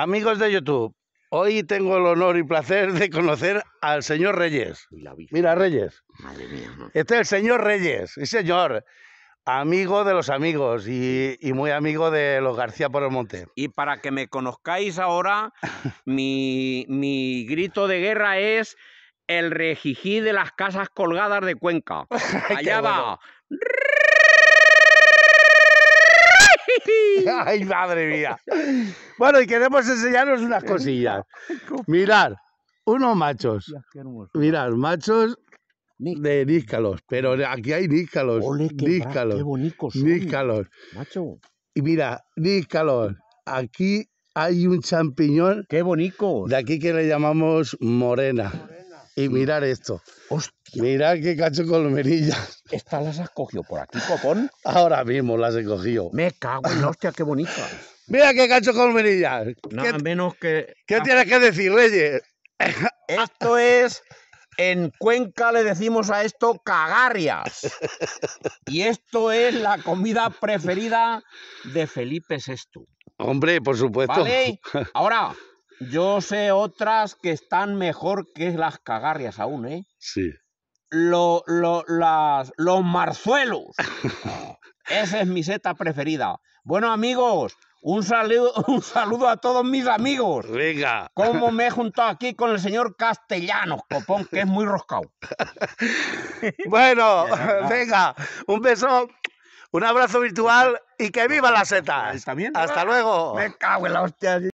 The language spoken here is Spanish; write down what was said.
Amigos de YouTube, hoy tengo el honor y placer de conocer al señor Reyes. Mira, Reyes. Madre mía. Este es el señor Reyes, y señor. Amigo de los amigos y, muy amigo de los García por el Monte. Y para que me conozcáis ahora, mi, grito de guerra es el rejijí de las casas colgadas de Cuenca. Allá va. ¡Ay, madre mía! Bueno, y queremos enseñaros unas cosillas. Mirad, unos machos. Mirad, machos de níscalos, pero aquí hay níscalos. Ole, qué, Macho. Y mira, níscalos. Aquí hay un champiñón. ¡Qué bonito! De aquí que le llamamos morena. Y mirar esto. Hostia. Mirar qué cacho colmerillas. ¿Estas las has cogido por aquí, copón? Ahora mismo las he cogido. Me cago en hostia, qué bonita. Mira qué cacho colmerillas. Nada menos que. ¿Qué tienes que decir, Reyes? Esto es. En Cuenca le decimos a esto cagarrias. Y esto es la comida preferida de Felipe VI. Hombre, por supuesto. ¿Vale? Ahora, yo sé otras que están mejor que las cagarrias aún, ¿eh? Sí. las, los marzuelos. Esa es mi seta preferida. Bueno, amigos, un saludo, un saludo a todos mis amigos. Venga. Como me he juntado aquí con el señor Castellanos, copón, que es muy roscado. bueno, venga, un beso, un abrazo virtual y que viva la seta. Hasta luego. Me cago en la hostia.